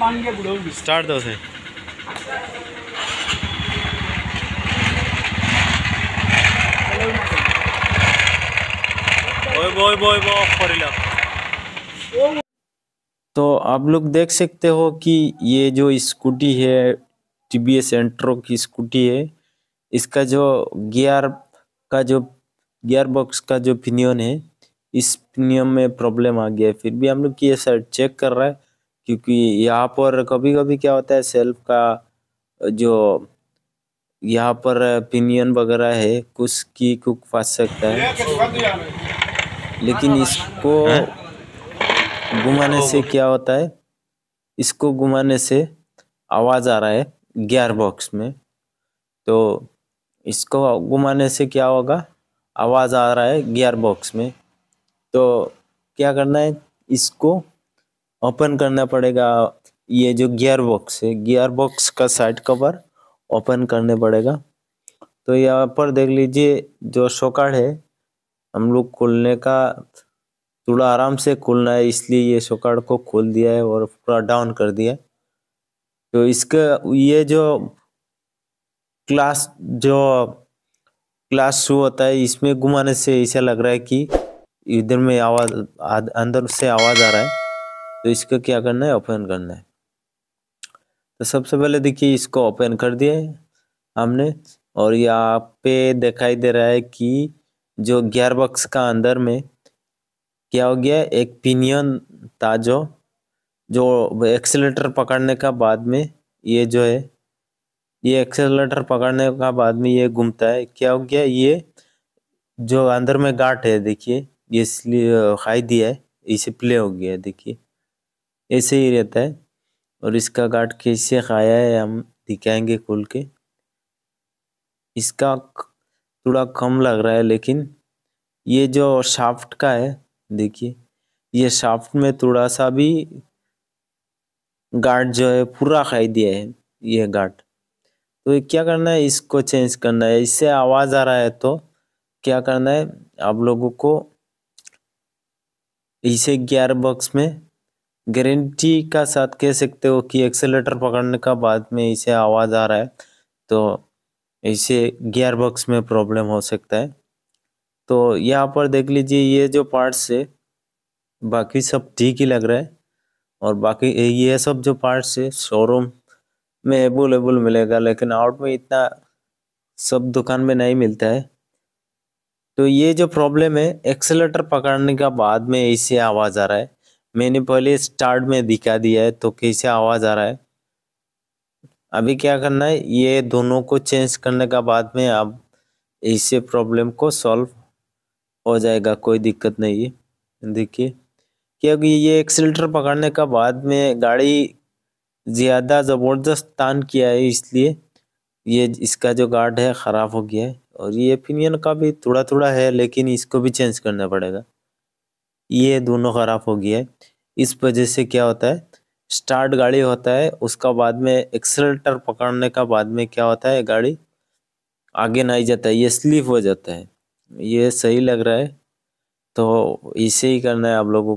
start दो से तो आप लोग देख सकते हो कि ये जो स्कूटी है टी वी एस एंट्रो की स्कूटी है इसका जो गियर का जो गियर बॉक्स का जो फिनियन है इस फिनियम में प्रॉब्लम आ गया है फिर भी हम लोग ये साइड चेक कर रहा है क्योंकि यहाँ पर कभी कभी क्या होता है सेल्फ का जो यहाँ पर पिनियन वगैरह है कुछ की कुक फंस सकता है लेकिन इसको घुमाने से क्या होता है इसको घुमाने से आवाज़ आ रहा है गियर बॉक्स में तो इसको घुमाने से क्या होगा आवाज़ आ रहा है गियर बॉक्स में तो क्या करना है इसको ओपन करना पड़ेगा ये जो गियर बॉक्स है गियर बॉक्स का साइड कवर ओपन करने पड़ेगा तो यहाँ पर देख लीजिए जो शोकार्ड है हम लोग खोलने का थोड़ा आराम से खोलना है इसलिए ये शोकार्ड को खोल दिया है और पूरा डाउन कर दिया है तो इसका ये जो क्लास जो क्लास शू होता है इसमें घुमाने से ऐसा लग रहा है कि इधर में आवाज़ अंदर से आवाज़ आ रहा है तो इसको क्या करना है ओपन करना है तो सबसे पहले देखिए इसको ओपन कर दिया है हमने और यहाँ पे दिखाई दे रहा है कि जो गियर बॉक्स का अंदर में क्या हो गया एक पिनियन था जो जो एक्सेलेटर पकड़ने का बाद में ये जो है ये एक्सेलेटर पकड़ने का बाद में ये घूमता है क्या हो गया ये जो अंदर में गाट है देखिए ये इसलिए खाई दिया है इसे प्ले हो गया देखिए ऐसे ही रहता है और इसका गाट कैसे खाया है हम दिखाएंगे खोल के इसका थोड़ा कम लग रहा है लेकिन ये जो शाफ्ट का है देखिए ये शाफ्ट में थोड़ा सा भी गार्ड जो है पूरा खाई दिया है तो ये गार्ड तो क्या करना है इसको चेंज करना है इससे आवाज़ आ रहा है तो क्या करना है आप लोगों को इसे गियर बॉक्स में गारंटी का साथ कह सकते हो कि एक्सेलेटर पकड़ने का बाद में इसे आवाज़ आ रहा है तो इसे गियर बॉक्स में प्रॉब्लम हो सकता है तो यहाँ पर देख लीजिए ये जो पार्ट्स है बाकी सब ठीक ही लग रहा है और बाकी ये सब जो पार्ट्स है शोरूम में अवेलेबल मिलेगा लेकिन आउट में इतना सब दुकान में नहीं मिलता है तो ये जो प्रॉब्लम है एक्सेलेटर पकड़ने का बाद में इसे आवाज़ आ रहा है मैंने पहले स्टार्ट में दिखा दिया है तो कैसे आवाज़ आ रहा है अभी क्या करना है ये दोनों को चेंज करने का बाद में आप इससे प्रॉब्लम को सॉल्व हो जाएगा कोई दिक्कत नहीं है देखिए क्योंकि ये एक्सीटर पकड़ने का बाद में गाड़ी ज़्यादा ज़बरदस्त तान किया है इसलिए ये इसका जो गार्ड है ख़राब हो गया है और ये पिनियन का भी थोड़ा थोड़ा है लेकिन इसको भी चेंज करना पड़ेगा ये दोनों खराब हो गया है इस वजह से क्या होता है स्टार्ट गाड़ी होता है उसका बाद में एक्सलेटर पकड़ने का बाद में क्या होता है गाड़ी आगे नहीं जाता है ये स्लिप हो जाता है ये सही लग रहा है तो इसे ही करना है आप लोगों को